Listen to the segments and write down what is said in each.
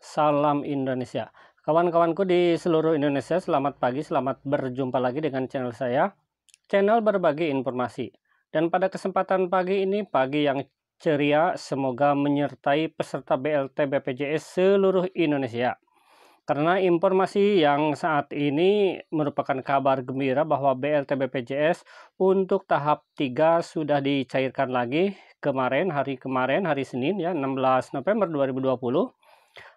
Salam Indonesia. Kawan-kawanku di seluruh Indonesia, selamat pagi, selamat berjumpa lagi dengan channel saya, channel berbagi informasi. Dan pada kesempatan pagi ini, pagi yang ceria, semoga menyertai peserta BLT BPJS seluruh Indonesia. Karena informasi yang saat ini merupakan kabar gembira bahwa BLT BPJS untuk tahap 3 sudah dicairkan lagi kemarin, hari kemarin, hari Senin ya, 16 November 2020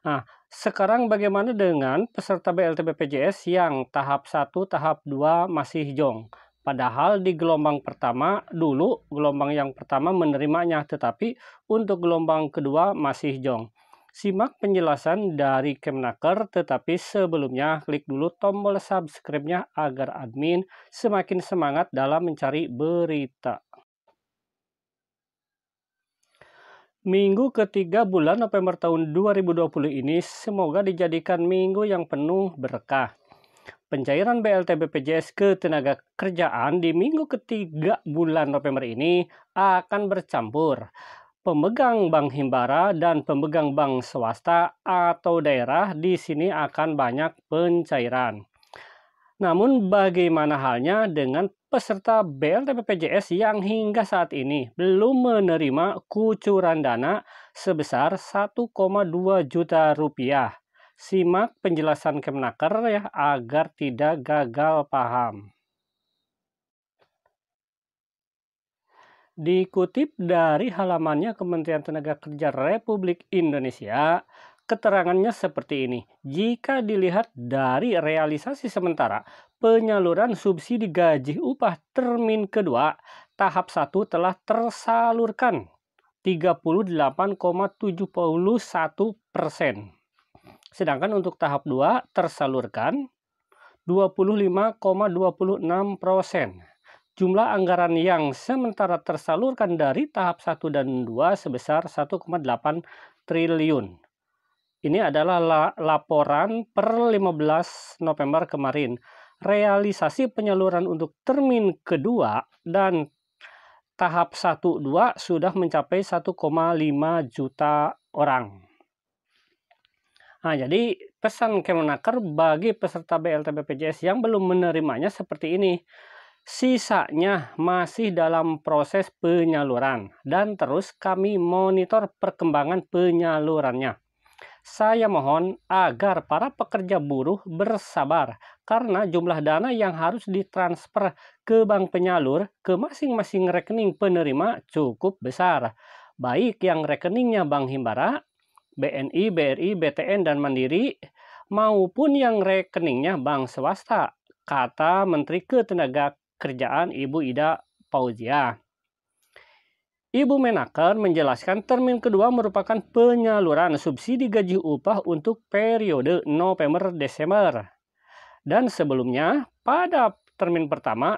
Nah, sekarang bagaimana dengan peserta BLT BPJS yang tahap 1, tahap 2 masih jong? Padahal di gelombang pertama dulu gelombang yang pertama menerimanya, tetapi untuk gelombang kedua masih jong. Simak penjelasan dari Kemnaker, tetapi sebelumnya klik dulu tombol subscribe-nya agar admin semakin semangat dalam mencari berita. Minggu ketiga bulan November tahun 2020 ini semoga dijadikan minggu yang penuh berkah. Pencairan BLT BPJS ke tenaga kerjaan di minggu ketiga bulan November ini akan bercampur. Pemegang bank himbara dan pemegang bank swasta atau daerah di sini akan banyak pencairan. Namun bagaimana halnya dengan peserta BLT PPJS yang hingga saat ini belum menerima kucuran dana sebesar 1,2 juta rupiah. Simak penjelasan Kemnaker ya agar tidak gagal paham. Dikutip dari halamannya Kementerian Tenaga Kerja Republik Indonesia, Keterangannya seperti ini. Jika dilihat dari realisasi sementara, penyaluran subsidi gaji upah termin kedua tahap 1 telah tersalurkan 38,71 persen. Sedangkan untuk tahap 2 tersalurkan 25,26 persen. Jumlah anggaran yang sementara tersalurkan dari tahap 1 dan 2 sebesar 1,8 triliun. Ini adalah la laporan per 15 November kemarin. Realisasi penyaluran untuk termin kedua dan tahap 1-2 sudah mencapai 1,5 juta orang. Nah, jadi pesan Kemenaker bagi peserta BLT BPJS yang belum menerimanya seperti ini. Sisanya masih dalam proses penyaluran dan terus kami monitor perkembangan penyalurannya. Saya mohon agar para pekerja buruh bersabar karena jumlah dana yang harus ditransfer ke bank penyalur ke masing-masing rekening penerima cukup besar, baik yang rekeningnya Bank Himbara, BNI, BRI, BTN, dan Mandiri, maupun yang rekeningnya bank swasta, kata Menteri Ketenaga Kerjaan Ibu Ida Pauzia. Ibu Menaker menjelaskan termin kedua merupakan penyaluran subsidi gaji upah untuk periode November-Desember. Dan sebelumnya, pada termin pertama,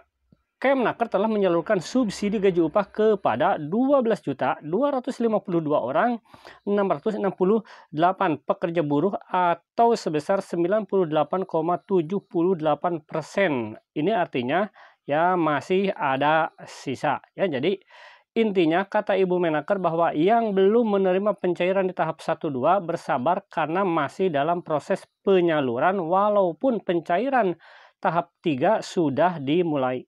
Kemnaker telah menyalurkan subsidi gaji upah kepada 12.252 orang 668 pekerja buruh atau sebesar 98,78 persen. Ini artinya ya masih ada sisa. Ya, jadi Intinya, kata Ibu Menaker bahwa yang belum menerima pencairan di tahap 1-2 bersabar karena masih dalam proses penyaluran walaupun pencairan tahap 3 sudah dimulai.